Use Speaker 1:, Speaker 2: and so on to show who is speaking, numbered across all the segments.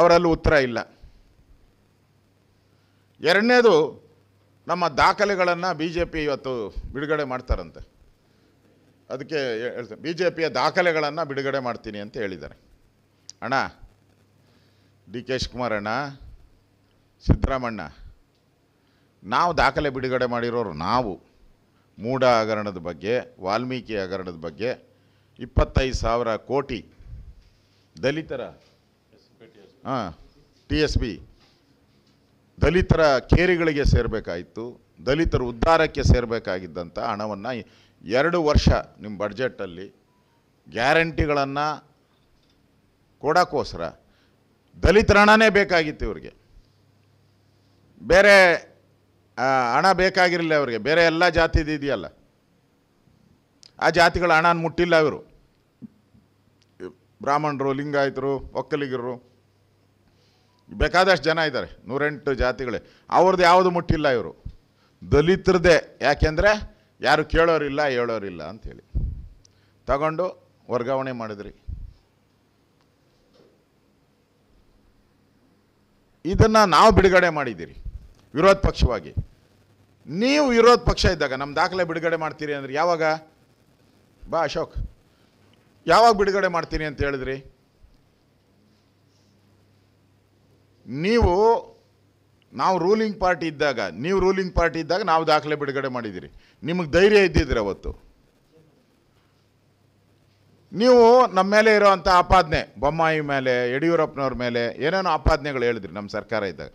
Speaker 1: ಅವರಲ್ಲೂ ಉತ್ತರ ಇಲ್ಲ ಎರಡನೇದು ನಮ್ಮ ದಾಖಲೆಗಳನ್ನು ಬಿ ಜೆ ಪಿ ಇವತ್ತು ಬಿಡುಗಡೆ ಮಾಡ್ತಾರಂತೆ ಅದಕ್ಕೆ ಹೇಳ್ತೇನೆ ಬಿ ಜೆ ಪಿಯ ದಾಖಲೆಗಳನ್ನು ಬಿಡುಗಡೆ ಮಾಡ್ತೀನಿ ಅಂತ ಹೇಳಿದ್ದಾರೆ ಅಣ್ಣ ಡಿ ಕೆ ಶಿವಕುಮಾರ್ ಅಣ್ಣ ಸಿದ್ದರಾಮಣ್ಣ ನಾವು ದಾಖಲೆ ಬಿಡುಗಡೆ ಮಾಡಿರೋರು ನಾವು ಮೂಢ ಹಗರಣದ ಬಗ್ಗೆ ವಾಲ್ಮೀಕಿ ಹಗರಣದ ಬಗ್ಗೆ ಇಪ್ಪತ್ತೈದು ಸಾವಿರ ಕೋಟಿ ದಲಿತರ ಟಿ ಎಸ್ ಬಿ ದಲಿತರ ಕೇರಿಗಳಿಗೆ ಸೇರಬೇಕಾಯಿತು ದಲಿತರ ಉದ್ಧಾರಕ್ಕೆ ಸೇರಬೇಕಾಗಿದ್ದಂಥ ಹಣವನ್ನು ಎರಡು ವರ್ಷ ನಿಮ್ಮ ಬಡ್ಜೆಟಲ್ಲಿ ಗ್ಯಾರಂಟಿಗಳನ್ನು ಕೊಡೋಕ್ಕೋಸ್ಕರ ದಲಿತರ ಹಣನೇ ಬೇಕಾಗಿತ್ತು ಇವ್ರಿಗೆ ಬೇರೆ ಹಣ ಬೇಕಾಗಿರಲಿಲ್ಲ ಅವರಿಗೆ ಬೇರೆ ಎಲ್ಲ ಜಾತಿದು ಇದೆಯಲ್ಲ ಆ ಜಾತಿಗಳ ಹಣ ಮುಟ್ಟಿಲ್ಲ ಇವರು ಬ್ರಾಹ್ಮಣರು ಲಿಂಗಾಯತರು ಒಕ್ಕಲಿಗರು ಬೇಕಾದಷ್ಟು ಜನ ಇದ್ದಾರೆ ನೂರೆಂಟು ಜಾತಿಗಳೇ ಅವ್ರದ್ದು ಯಾವುದು ಮುಟ್ಟಿಲ್ಲ ಇವರು ದಲಿತರದೇ ಯಾಕೆಂದರೆ ಯಾರು ಕೇಳೋರಿಲ್ಲ ಹೇಳೋರಿಲ್ಲ ಅಂಥೇಳಿ ತಗೊಂಡು ವರ್ಗಾವಣೆ ಮಾಡಿದ್ರಿ ಇದನ್ನು ನಾವು ಬಿಡುಗಡೆ ಮಾಡಿದ್ದೀರಿ ವಿರೋಧ ಪಕ್ಷವಾಗಿ ನೀವು ವಿರೋಧ ಪಕ್ಷ ಇದ್ದಾಗ ನಮ್ಮ ದಾಖಲೆ ಬಿಡುಗಡೆ ಮಾಡ್ತೀರಿ ಅಂದ್ರೆ ಯಾವಾಗ ಬಾ ಅಶೋಕ್ ಯಾವಾಗ ಬಿಡುಗಡೆ ಮಾಡ್ತೀನಿ ಅಂತ ಹೇಳಿದ್ರಿ ನೀವು ನಾವು ರೂಲಿಂಗ್ ಪಾರ್ಟಿ ಇದ್ದಾಗ ನೀವು ರೂಲಿಂಗ್ ಪಾರ್ಟಿ ಇದ್ದಾಗ ನಾವು ದಾಖಲೆ ಬಿಡುಗಡೆ ಮಾಡಿದ್ದೀರಿ ನಿಮಗೆ ಧೈರ್ಯ ಇದ್ದಿದ್ರೆ ಅವತ್ತು ನೀವು ನಮ್ಮ ಮೇಲೆ ಇರೋವಂಥ ಆಪಾದನೆ ಬೊಮ್ಮಾಯಿ ಮೇಲೆ ಯಡಿಯೂರಪ್ಪನವ್ರ ಮೇಲೆ ಏನೇನೋ ಆಪಾದನೆಗಳು ಹೇಳಿದ್ರಿ ನಮ್ಮ ಸರ್ಕಾರ ಇದ್ದಾಗ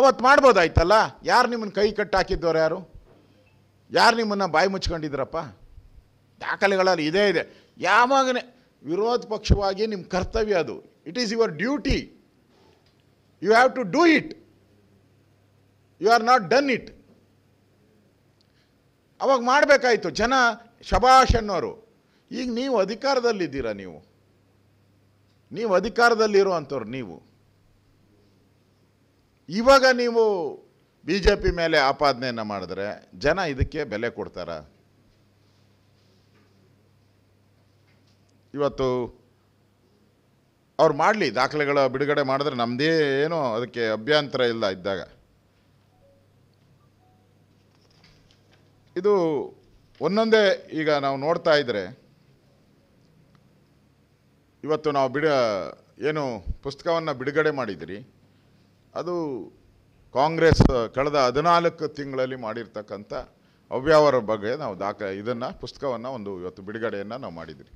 Speaker 1: ಅವತ್ತು ಮಾಡ್ಬೋದಾಯ್ತಲ್ಲ ಯಾರು ನಿಮ್ಮನ್ನು ಕೈ ಕಟ್ಟಾಕಿದ್ದವ್ರು ಯಾರು ಯಾರು ನಿಮ್ಮನ್ನು ಬಾಯಿ ಮುಚ್ಕೊಂಡಿದ್ರಪ್ಪ ದಾಖಲೆಗಳಲ್ಲಿ ಇದೇ ಇದೆ ಯಾವಾಗನೇ ವಿರೋಧ ಪಕ್ಷವಾಗಿ ನಿಮ್ಮ ಕರ್ತವ್ಯ ಅದು it is your duty you have to do it you are not done it ಅವಾಗ ಮಾಡಬೇಕಾಯ್ತು ಜನ ಶಬಾಷ್ ಅನ್ನೋರು ಈಗ ನೀವು ಅಧಿಕಾರದಲ್ಲಿದ್ದೀರಾ ನೀವು ನೀವು ಅಧಿಕಾರದಲ್ಲಿರುವಂಥವ್ರು ನೀವು ಇವಾಗ ನೀವು ಬಿ ಜೆ ಪಿ ಮೇಲೆ ಆಪಾದನೆಯನ್ನು ಮಾಡಿದ್ರೆ ಜನ ಇದಕ್ಕೆ ಬೆಲೆ ಕೊಡ್ತಾರ ಇವತ್ತು ಅವ್ರು ಮಾಡಲಿ ದಾಖಲೆಗಳ ಬಿಡುಗಡೆ ಮಾಡಿದ್ರೆ ನಮ್ಮದೇ ಏನೋ ಅದಕ್ಕೆ ಅಭ್ಯಂತರ ಇಲ್ಲ ಇದ್ದಾಗ ಇದು ಒಂದೊಂದೇ ಈಗ ನಾವು ನೋಡ್ತಾ ಇದ್ದರೆ ಇವತ್ತು ನಾವು ಬಿಡ ಏನು ಪುಸ್ತಕವನ್ನು ಬಿಡುಗಡೆ ಮಾಡಿದಿರಿ ಅದು ಕಾಂಗ್ರೆಸ್ ಕಳೆದ ಹದಿನಾಲ್ಕು ತಿಂಗಳಲ್ಲಿ ಮಾಡಿರ್ತಕ್ಕಂಥ ಅವ್ಯವಹಾರ ಬಗ್ಗೆ ನಾವು ದಾಖ ಇದನ್ನು ಪುಸ್ತಕವನ್ನು ಒಂದು ಇವತ್ತು ಬಿಡುಗಡೆಯನ್ನು ನಾವು ಮಾಡಿದ್ರಿ